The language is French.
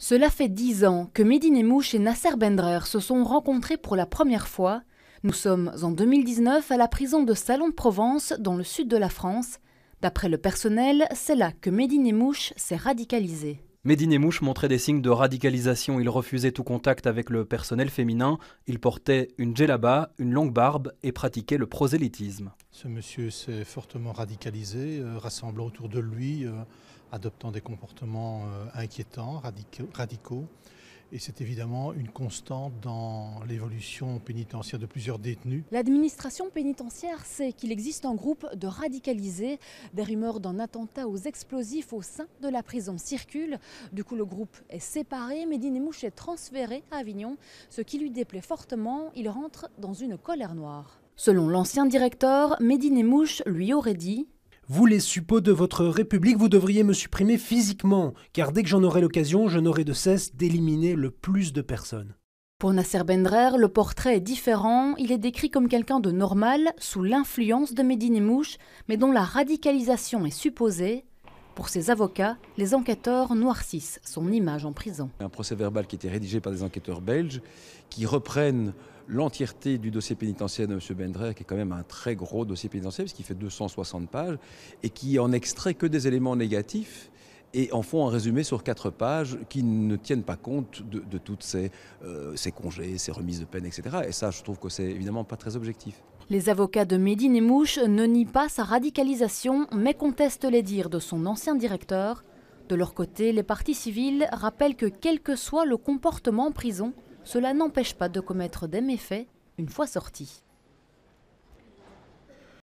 Cela fait dix ans que Medine Mouche et Nasser Bendrer se sont rencontrés pour la première fois. Nous sommes en 2019 à la prison de Salon de Provence, dans le sud de la France. D'après le personnel, c'est là que Medine Mouche s'est radicalisée. Medine Mouche montraient des signes de radicalisation. Il refusait tout contact avec le personnel féminin. Il portait une djellaba, une longue barbe et pratiquait le prosélytisme. Ce monsieur s'est fortement radicalisé, euh, rassemblant autour de lui, euh, adoptant des comportements euh, inquiétants, radicaux. Et c'est évidemment une constante dans l'évolution pénitentiaire de plusieurs détenus. L'administration pénitentiaire sait qu'il existe un groupe de radicalisés. Des rumeurs d'un attentat aux explosifs au sein de la prison circulent. Du coup, le groupe est séparé. et Mouche est transféré à Avignon, ce qui lui déplaît fortement. Il rentre dans une colère noire. Selon l'ancien directeur, Médine et Mouche lui aurait dit vous, les suppôts de votre République, vous devriez me supprimer physiquement, car dès que j'en aurai l'occasion, je n'aurai de cesse d'éliminer le plus de personnes. Pour Nasser Bendrer, le portrait est différent. Il est décrit comme quelqu'un de normal, sous l'influence de Médine Mouche, mais dont la radicalisation est supposée. Pour ses avocats, les enquêteurs noircissent son image en prison. Un procès verbal qui était rédigé par des enquêteurs belges qui reprennent l'entièreté du dossier pénitentiaire de M. Bendrer, qui est quand même un très gros dossier pénitentiaire, puisqu'il fait 260 pages, et qui en extrait que des éléments négatifs et en font un résumé sur quatre pages qui ne tiennent pas compte de, de toutes ces, euh, congés, ces remises de peine, etc. Et ça, je trouve que c'est évidemment pas très objectif. Les avocats de Médine et Mouche ne nient pas sa radicalisation, mais contestent les dires de son ancien directeur. De leur côté, les partis civils rappellent que quel que soit le comportement en prison, cela n'empêche pas de commettre des méfaits une fois sorti.